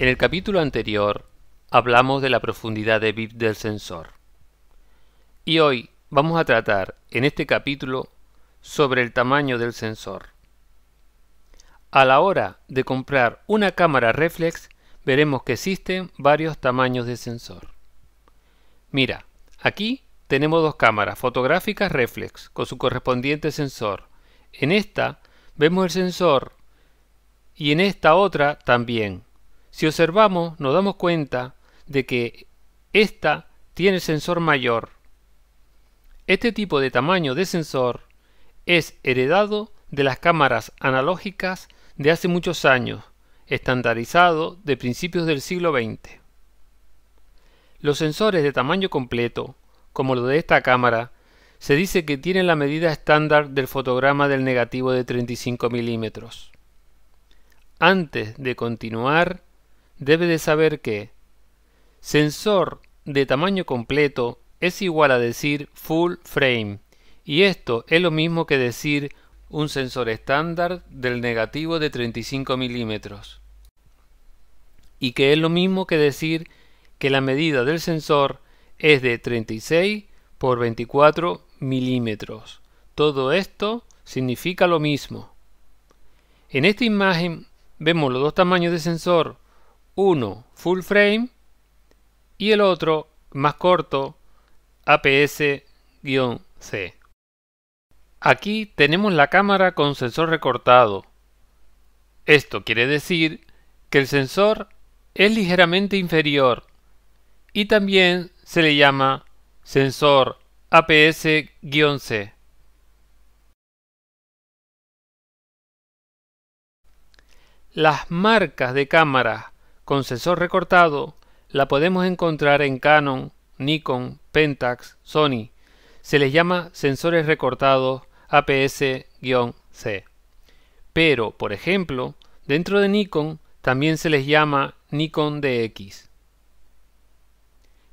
En el capítulo anterior hablamos de la profundidad de bit del sensor. Y hoy vamos a tratar en este capítulo sobre el tamaño del sensor. A la hora de comprar una cámara reflex veremos que existen varios tamaños de sensor. Mira, aquí tenemos dos cámaras fotográficas reflex con su correspondiente sensor. En esta vemos el sensor y en esta otra también si observamos, nos damos cuenta de que esta tiene sensor mayor. Este tipo de tamaño de sensor es heredado de las cámaras analógicas de hace muchos años, estandarizado de principios del siglo XX. Los sensores de tamaño completo, como lo de esta cámara, se dice que tienen la medida estándar del fotograma del negativo de 35 milímetros. Antes de continuar, debe de saber que sensor de tamaño completo es igual a decir full frame y esto es lo mismo que decir un sensor estándar del negativo de 35 milímetros y que es lo mismo que decir que la medida del sensor es de 36 por 24 milímetros. Todo esto significa lo mismo. En esta imagen vemos los dos tamaños de sensor uno full frame y el otro más corto APS-C. Aquí tenemos la cámara con sensor recortado. Esto quiere decir que el sensor es ligeramente inferior y también se le llama sensor APS-C. Las marcas de cámaras con sensor recortado, la podemos encontrar en Canon, Nikon, Pentax, Sony. Se les llama sensores recortados APS-C. Pero, por ejemplo, dentro de Nikon también se les llama Nikon DX.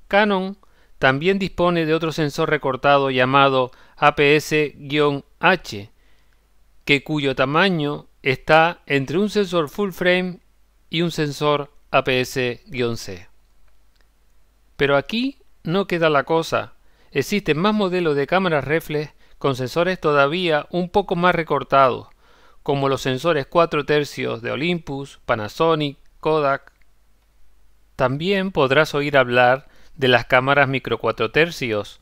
Canon también dispone de otro sensor recortado llamado APS-H, que cuyo tamaño está entre un sensor full frame y un sensor APS-C. Pero aquí no queda la cosa. Existen más modelos de cámaras reflex con sensores todavía un poco más recortados, como los sensores 4 tercios de Olympus, Panasonic, Kodak. También podrás oír hablar de las cámaras micro 4 tercios,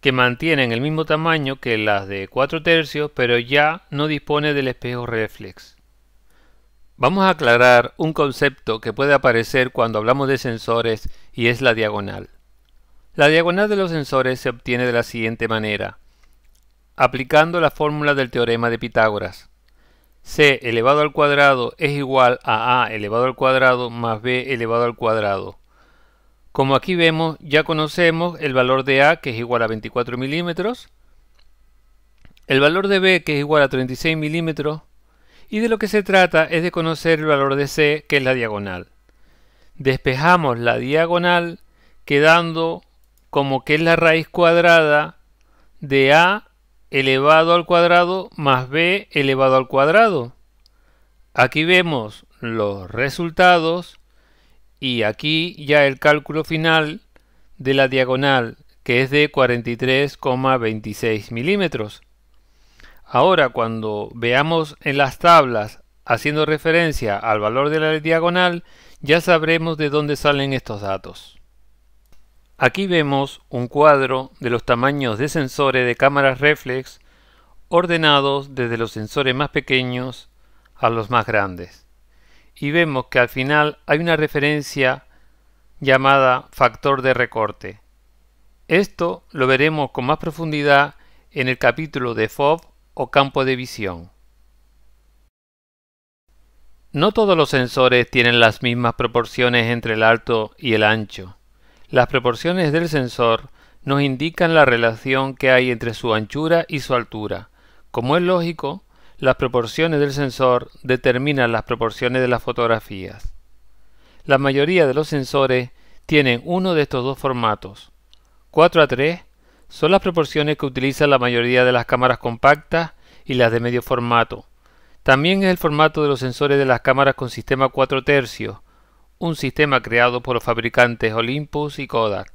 que mantienen el mismo tamaño que las de 4 tercios, pero ya no dispone del espejo reflex. Vamos a aclarar un concepto que puede aparecer cuando hablamos de sensores y es la diagonal. La diagonal de los sensores se obtiene de la siguiente manera, aplicando la fórmula del teorema de Pitágoras. c elevado al cuadrado es igual a a elevado al cuadrado más b elevado al cuadrado. Como aquí vemos, ya conocemos el valor de a que es igual a 24 milímetros, el valor de b que es igual a 36 milímetros, y de lo que se trata es de conocer el valor de C, que es la diagonal. Despejamos la diagonal quedando como que es la raíz cuadrada de A elevado al cuadrado más B elevado al cuadrado. Aquí vemos los resultados y aquí ya el cálculo final de la diagonal que es de 43,26 milímetros. Ahora cuando veamos en las tablas haciendo referencia al valor de la diagonal, ya sabremos de dónde salen estos datos. Aquí vemos un cuadro de los tamaños de sensores de cámaras reflex ordenados desde los sensores más pequeños a los más grandes. Y vemos que al final hay una referencia llamada factor de recorte. Esto lo veremos con más profundidad en el capítulo de FOB o campo de visión. No todos los sensores tienen las mismas proporciones entre el alto y el ancho. Las proporciones del sensor nos indican la relación que hay entre su anchura y su altura. Como es lógico, las proporciones del sensor determinan las proporciones de las fotografías. La mayoría de los sensores tienen uno de estos dos formatos, 4 a 3 son las proporciones que utilizan la mayoría de las cámaras compactas y las de medio formato. También es el formato de los sensores de las cámaras con sistema 4 tercios, un sistema creado por los fabricantes Olympus y Kodak.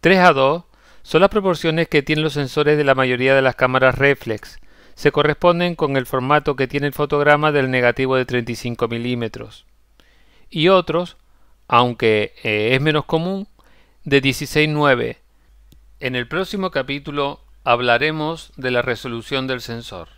3 a 2 son las proporciones que tienen los sensores de la mayoría de las cámaras reflex. Se corresponden con el formato que tiene el fotograma del negativo de 35 milímetros. Y otros, aunque eh, es menos común, de 16-9, en el próximo capítulo hablaremos de la resolución del sensor.